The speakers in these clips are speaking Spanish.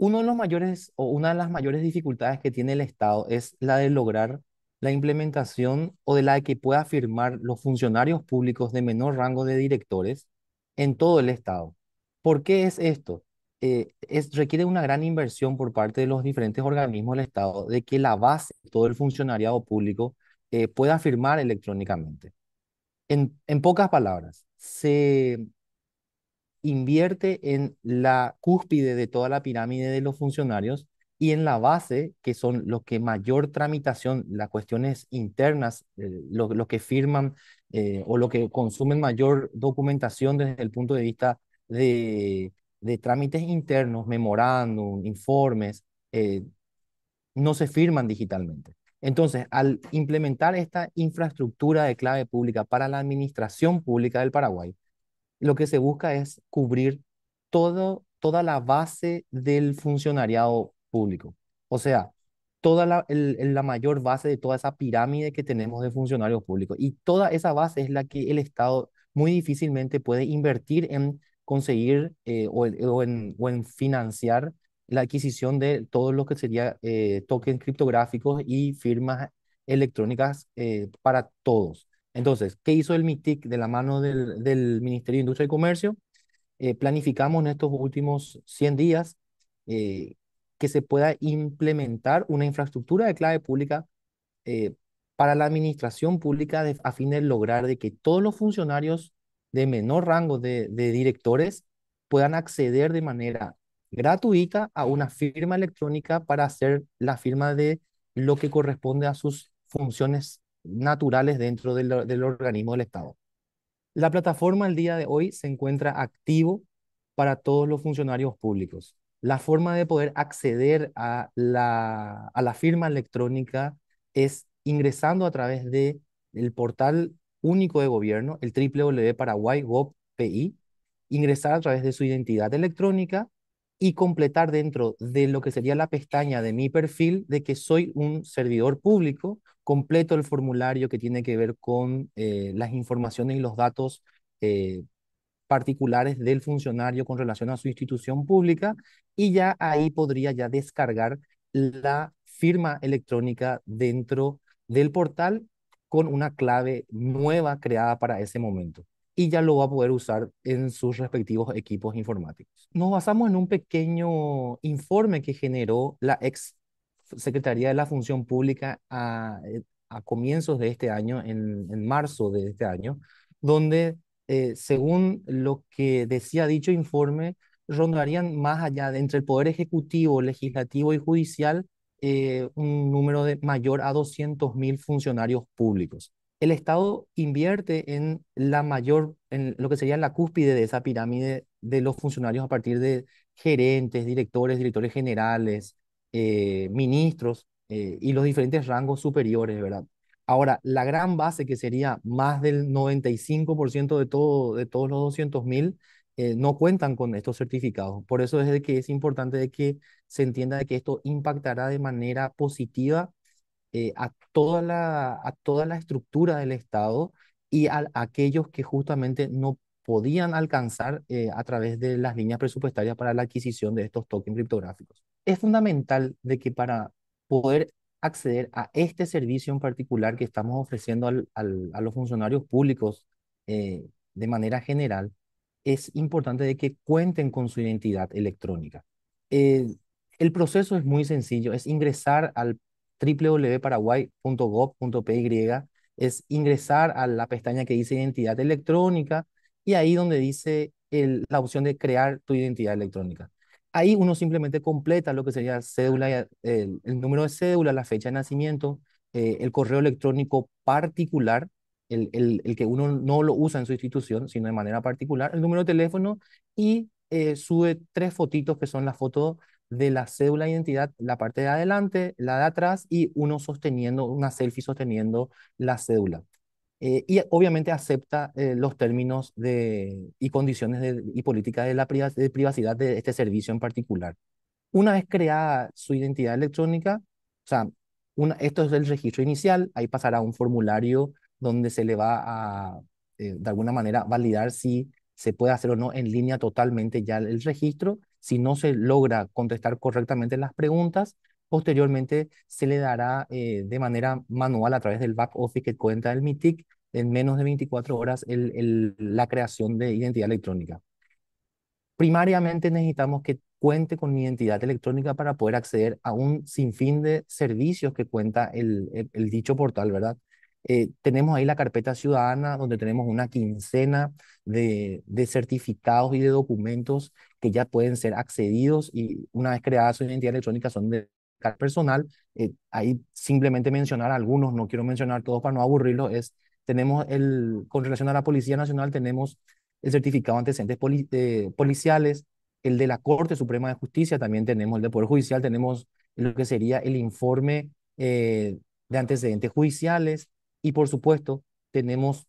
Uno de los mayores o una de las mayores dificultades que tiene el Estado es la de lograr la implementación o de la de que pueda firmar los funcionarios públicos de menor rango de directores en todo el Estado. ¿Por qué es esto? Eh, es, requiere una gran inversión por parte de los diferentes organismos del Estado de que la base, todo el funcionariado público, eh, pueda firmar electrónicamente. En, en pocas palabras, se, invierte en la cúspide de toda la pirámide de los funcionarios y en la base, que son los que mayor tramitación, las cuestiones internas, eh, los que firman eh, o los que consumen mayor documentación desde el punto de vista de, de trámites internos, memorándum, informes, eh, no se firman digitalmente. Entonces, al implementar esta infraestructura de clave pública para la administración pública del Paraguay, lo que se busca es cubrir todo, toda la base del funcionariado público. O sea, toda la, la mayor base de toda esa pirámide que tenemos de funcionarios públicos. Y toda esa base es la que el Estado muy difícilmente puede invertir en conseguir eh, o, en, financiar la adquisición de todo lo que sería eh, tokens criptográficos y firmas electrónicas eh, para todos. Entonces, ¿qué hizo el MITIC de la mano del, Ministerio de Industria y Comercio? Eh, planificamos en estos últimos 100 días eh, que se pueda implementar una infraestructura de clave pública eh, para la administración pública a fin de lograr de que todos los funcionarios de menor rango de, de directores puedan acceder de manera gratuita a una firma electrónica para hacer la firma de lo que corresponde a sus funciones naturales dentro del, organismo del Estado. La plataforma al día de hoy se encuentra activo para todos los funcionarios públicos. La forma de poder acceder a la, a la firma electrónica es ingresando a través de el portal único de gobierno, el www.paraguay.gov.pi, ingresar a través de su identidad electrónica y completar dentro de lo que sería la pestaña de mi perfil de que soy un servidor público, completo el formulario que tiene que ver con eh, las informaciones y los datos eh, particulares del funcionario con relación a su institución pública y ya ahí podría ya descargar la firma electrónica dentro del portal con una clave nueva creada para ese momento y ya lo va a poder usar en sus respectivos equipos informáticos. Nos basamos en un pequeño informe que generó la ex Secretaría de la Función Pública a, eh, comienzos de este año, en, marzo de este año, donde, eh, según lo que decía dicho informe, rondarían más allá de entre el Poder Ejecutivo, Legislativo y Judicial eh, un número de mayor a 200.000 funcionarios públicos el Estado invierte en la mayor, en lo que sería la cúspide de esa pirámide de los funcionarios a partir de gerentes, directores, directores generales, eh, ministros eh, y los diferentes rangos superiores, ¿verdad? Ahora, la gran base que sería más del 95% de, todo, de todos los 200.000 eh, no cuentan con estos certificados. Por eso es que es importante de que se entienda que esto impactará de manera positiva eh, a, toda la, a toda la estructura del Estado y a, aquellos que justamente no podían alcanzar eh, a través de las líneas presupuestarias para la adquisición de estos tokens criptográficos. Es fundamental de que para poder acceder a este servicio en particular que estamos ofreciendo a los funcionarios públicos eh, de manera general, es importante de que cuenten con su identidad electrónica. el proceso es muy sencillo, es ingresar al www.paraguay.gov.py es ingresar a la pestaña que dice identidad electrónica y ahí donde dice la opción de crear tu identidad electrónica. Ahí uno simplemente completa lo que sería cédula, eh, el, número de cédula, la fecha de nacimiento, eh, el correo electrónico particular, el, el, que uno no lo usa en su institución, sino de manera particular, el número de teléfono y eh, sube tres fotitos que son las fotos de la cédula de identidad, la parte de adelante, la de atrás y uno sosteniendo, una selfie sosteniendo la cédula. Eh, y obviamente acepta eh, los términos y condiciones y políticas de la privacidad de este servicio en particular. Una vez creada su identidad electrónica, o sea, esto es el registro inicial, ahí pasará un formulario donde se le va a, eh, de alguna manera, validar si se puede hacer o no en línea totalmente ya el registro. Si no se logra contestar correctamente las preguntas, posteriormente se le dará eh, de manera manual a través del back office que cuenta el MITIC en menos de 24 horas el, la creación de identidad electrónica. Primariamente necesitamos que cuente con identidad electrónica para poder acceder a un sinfín de servicios que cuenta el dicho portal, ¿verdad? Eh, tenemos ahí la carpeta ciudadana donde tenemos una quincena de, certificados y de documentos que ya pueden ser accedidos y una vez creada su identidad electrónica son de carácter personal. Eh, ahí simplemente mencionar algunos, no quiero mencionar todos para no aburrirlos, es tenemos el, con relación a la Policía Nacional, tenemos el certificado de antecedentes eh, policiales, el de la Corte Suprema de Justicia, también tenemos el de Poder Judicial, tenemos lo que sería el informe de antecedentes judiciales, y por supuesto, tenemos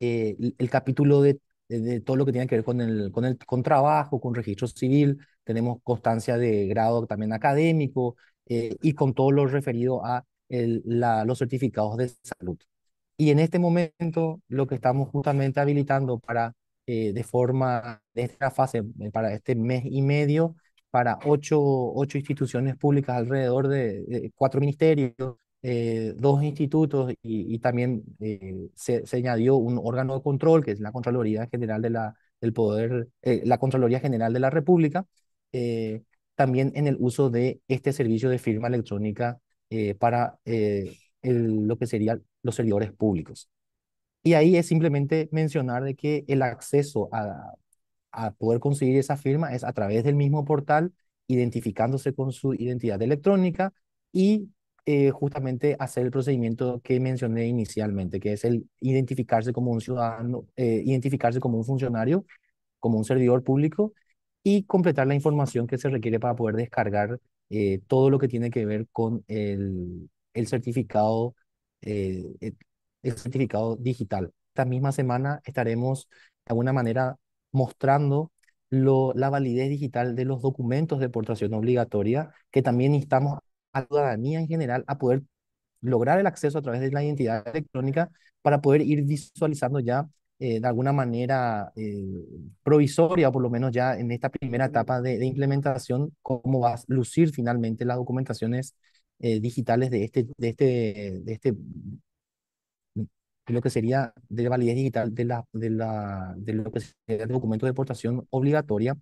eh, el, capítulo de, de, todo lo que tiene que ver con, el, con, el, con trabajo, con registro civil, tenemos constancia de grado también académico eh, y con todo lo referido a el, la, los certificados de salud. Y en este momento lo que estamos justamente habilitando para, eh, de forma, de esta fase, para este mes y medio, para ocho, ocho instituciones públicas alrededor de cuatro ministerios, eh, dos institutos y, también eh, se, añadió un órgano de control, que es la Contraloría General de la, del Poder, eh, la Contraloría General de la República, también en el uso de este servicio de firma electrónica para lo que serían los servidores públicos. Y ahí es simplemente mencionar de que el acceso a, a poder conseguir esa firma es a través del mismo portal, identificándose con su identidad electrónica y eh, justamente hacer el procedimiento que mencioné inicialmente, que es el identificarse como un ciudadano, eh, identificarse como un funcionario, como un servidor público y completar la información que se requiere para poder descargar eh, todo lo que tiene que ver con el, el certificado, el certificado digital. Esta misma semana estaremos de alguna manera mostrando lo, la validez digital de los documentos de portación obligatoria, que también estamos a la ciudadanía en general a poder lograr el acceso a través de la identidad electrónica para poder ir visualizando ya eh, de alguna manera eh, provisoria, o por lo menos ya en esta primera etapa de, implementación, cómo va a lucir finalmente las documentaciones eh, digitales de este, de este, de este, lo que sería de la validez digital de, la, de, la, de lo que sería el documento de deportación obligatoria.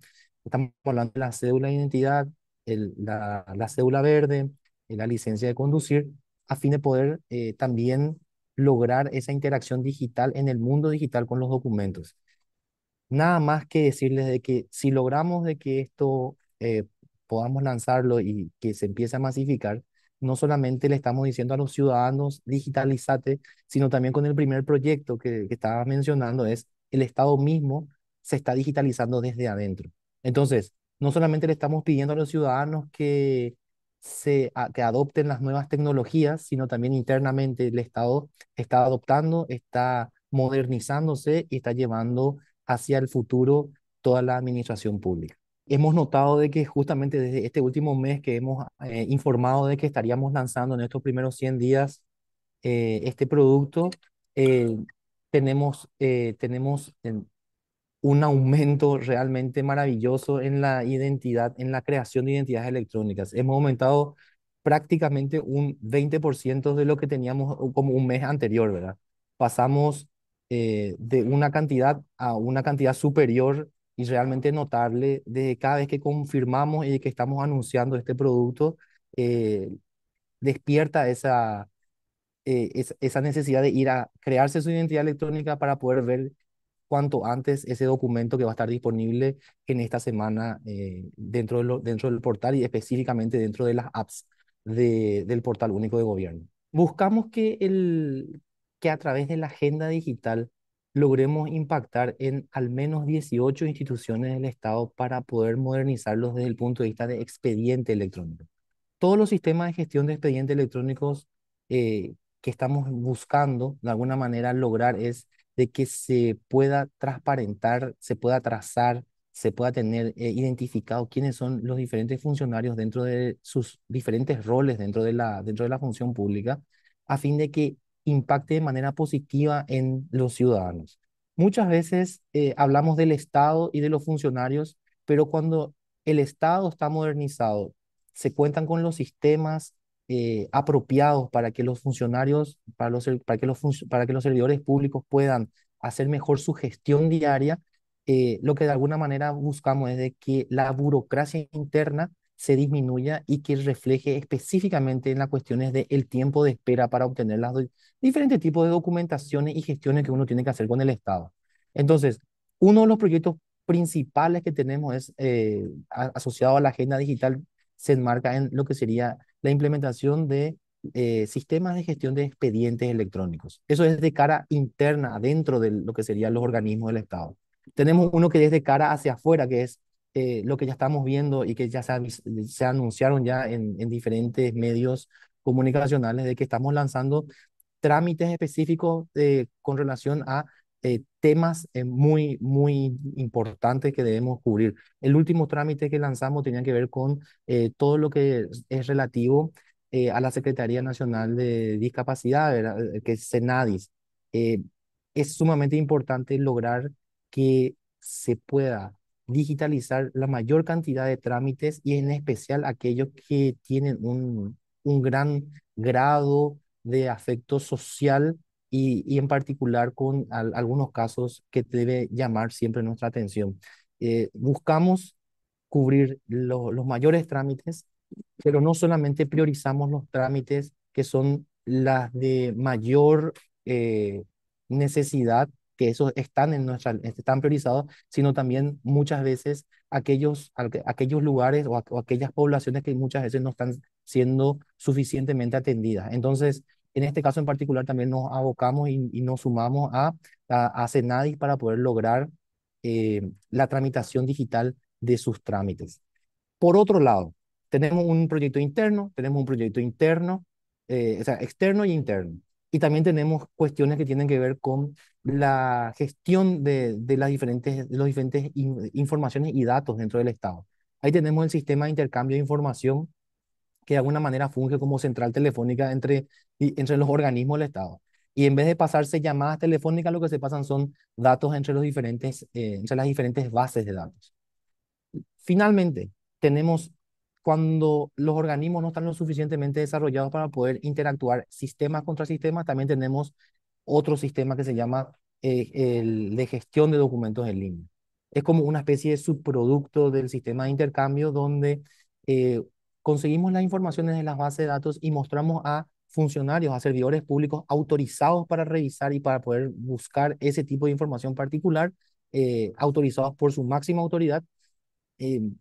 Estamos hablando de la cédula de identidad, el, la, la cédula verde, la licencia de conducir, a fin de poder eh, también lograr esa interacción digital en el mundo digital con los documentos. Nada más que decirles de que si logramos de que esto eh, podamos lanzarlo y que se empiece a masificar, no solamente le estamos diciendo a los ciudadanos digitalizate, sino también con el primer proyecto que, que estaba mencionando es el Estado mismo se está digitalizando desde adentro. Entonces, no solamente le estamos pidiendo a los ciudadanos que se, que adopten las nuevas tecnologías, sino también internamente el Estado está adoptando, está modernizándose y está llevando hacia el futuro toda la administración pública. Hemos notado de que justamente desde este último mes que hemos eh, informado de que estaríamos lanzando en estos primeros 100 días eh, este producto, eh, tenemos, tenemos en, un aumento realmente maravilloso en la identidad, en la creación de identidades electrónicas. Hemos aumentado prácticamente un 20% de lo que teníamos uh, como un mes anterior, ¿verdad? Pasamos eh, de una cantidad a una cantidad superior y realmente notable de cada vez que confirmamos y que estamos anunciando este producto, eh, despierta esa, eh, esa necesidad de ir a crearse su identidad electrónica para poder ver cuanto antes ese documento que va a estar disponible en esta semana eh, dentro, de dentro del portal y específicamente dentro de las apps de, del portal único de gobierno. Buscamos que, el, que a través de la agenda digital logremos impactar en al menos 18 instituciones del Estado para poder modernizarlos desde el punto de vista de expediente electrónico. Todos los sistemas de gestión de expedientes electrónicos eh, que estamos buscando de alguna manera lograr es de que se pueda transparentar, se pueda trazar, se pueda tener eh, identificado quiénes son los diferentes funcionarios dentro de sus diferentes roles dentro de, la, dentro de la función pública, a fin de que impacte de manera positiva en los ciudadanos. Muchas veces eh, hablamos del Estado y de los funcionarios, pero cuando el Estado está modernizado, se cuentan con los sistemas, eh, apropiados para que los funcionarios, para, los, para, que los para que los servidores públicos puedan hacer mejor su gestión diaria, eh, lo que de alguna manera buscamos es de que la burocracia interna se disminuya y que refleje específicamente en las cuestiones del el tiempo de espera para obtener las diferentes tipos de documentaciones y gestiones que uno tiene que hacer con el Estado. Entonces, uno de los proyectos principales que tenemos es eh, asociado a la agenda digital se enmarca en lo que sería la implementación de eh, sistemas de gestión de expedientes electrónicos. Eso es de cara interna, dentro de lo que serían los organismos del Estado. Tenemos uno que es de cara hacia afuera, que es eh, lo que ya estamos viendo y que ya se, anunciaron ya en, diferentes medios comunicacionales de que estamos lanzando trámites específicos eh, con relación a eh, temas eh, muy, muy importantes que debemos cubrir. El último trámite que lanzamos tenía que ver con eh, todo lo que es relativo a la Secretaría Nacional de Discapacidad, que es CENADIS. es sumamente importante lograr que se pueda digitalizar la mayor cantidad de trámites y en especial aquellos que tienen un, un gran grado de afecto social y, y en particular con algunos casos que debe llamar siempre nuestra atención. Eh, buscamos cubrir los los mayores trámites, pero no solamente priorizamos los trámites que son las de mayor eh, necesidad, que esos están, en nuestra, están priorizados, sino también muchas veces aquellos, aquellos lugares o, aquellas poblaciones que muchas veces no están siendo suficientemente atendidas. Entonces, en este caso en particular también nos abocamos y, nos sumamos a, a, para poder lograr eh, la tramitación digital de sus trámites. Por otro lado, tenemos un proyecto interno, tenemos un proyecto interno, eh, o sea, externo y interno. Y también tenemos cuestiones que tienen que ver con la gestión de, de las diferentes, los diferentes informaciones y datos dentro del Estado. Ahí tenemos el sistema de intercambio de información que de alguna manera funge como central telefónica entre, entre los organismos del Estado. Y en vez de pasarse llamadas telefónicas, lo que se pasan son datos entre, los diferentes, eh, entre las diferentes bases de datos. Finalmente, tenemos cuando los organismos no están lo suficientemente desarrollados para poder interactuar sistemas contra sistemas, también tenemos otro sistema que se llama eh, el de gestión de documentos en línea. Es como una especie de subproducto del sistema de intercambio donde eh, conseguimos las informaciones de las bases de datos y mostramos a funcionarios, a servidores públicos autorizados para revisar y para poder buscar ese tipo de información particular, eh, autorizados por su máxima autoridad, em,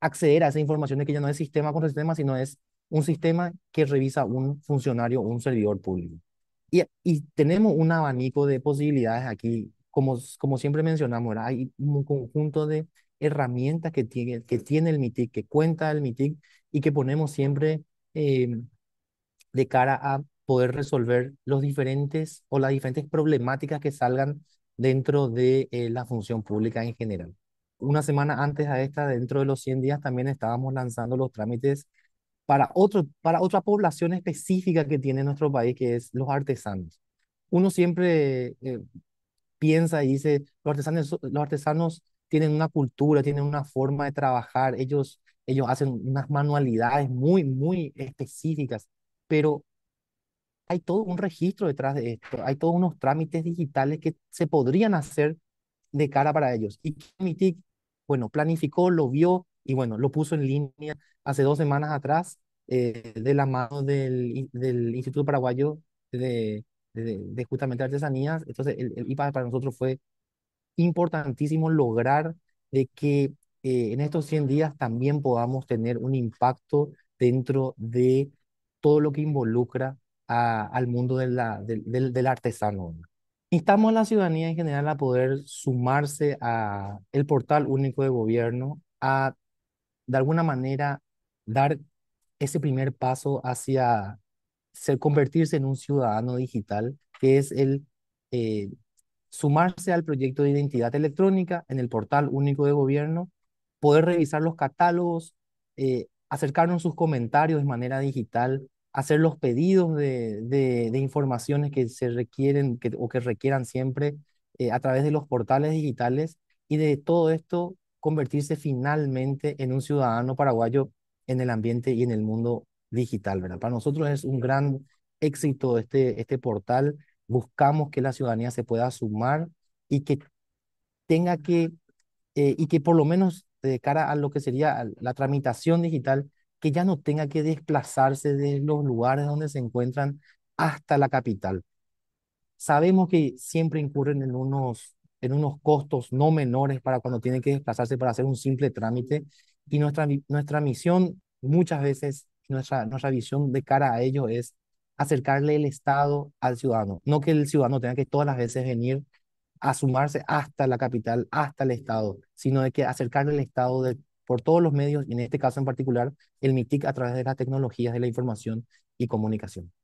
acceder a esa información de que ya no es sistema con sistema, sino es un sistema que revisa un funcionario o un servidor público. Y, y, tenemos un abanico de posibilidades aquí, como, como siempre mencionamos, hay un conjunto de herramientas que tiene, que tiene el MITIC, que cuenta el MITIC y que ponemos siempre eh, de cara a poder resolver los diferentes o las diferentes problemáticas que salgan dentro de eh, la función pública en general. Una semana antes a esta, dentro de los 100 días, también estábamos lanzando los trámites para, otro, para otra población específica que tiene nuestro país, que es los artesanos. Uno siempre eh, piensa y dice, los artesanos, los artesanos tienen una cultura, tienen una forma de trabajar, ellos ellos hacen unas manualidades muy, muy específicas, pero hay todo un registro detrás de esto, hay todos unos trámites digitales que se podrían hacer de cara para ellos. Y Mitic, bueno, planificó, lo vio y bueno, lo puso en línea hace dos semanas atrás eh, de la mano del, del Instituto Paraguayo de, de, justamente artesanías. Entonces, el, IPA para nosotros fue importantísimo lograr de que eh, en estos 100 días también podamos tener un impacto dentro de todo lo que involucra al mundo de la, del artesano. Instamos a la ciudadanía en general a poder sumarse a el portal único de gobierno, a de alguna manera dar ese primer paso hacia ser, convertirse en un ciudadano digital, que es el eh, sumarse al proyecto de identidad electrónica en el portal único de gobierno poder revisar los catálogos, eh, acercarnos sus comentarios de manera digital, hacer los pedidos de, de, informaciones que se requieren que, o que requieran siempre eh, a través de los portales digitales y de todo esto convertirse finalmente en un ciudadano paraguayo en el ambiente y en el mundo digital, ¿verdad? Para nosotros es un gran éxito este, este portal. Buscamos que la ciudadanía se pueda sumar y que tenga que, eh, y que por lo menos de cara a lo que sería la tramitación digital, que ya no tenga que desplazarse de los lugares donde se encuentran hasta la capital. Sabemos que siempre incurren en unos, en unos costos no menores para cuando tienen que desplazarse para hacer un simple trámite y nuestra, nuestra misión muchas veces, nuestra, nuestra visión de cara a ello es acercarle el Estado al ciudadano, no que el ciudadano tenga que todas las veces venir a sumarse hasta la capital, hasta el Estado, sino de que acercar el Estado por todos los medios, y en este caso en particular, el MITIC a través de las tecnologías de la información y comunicación.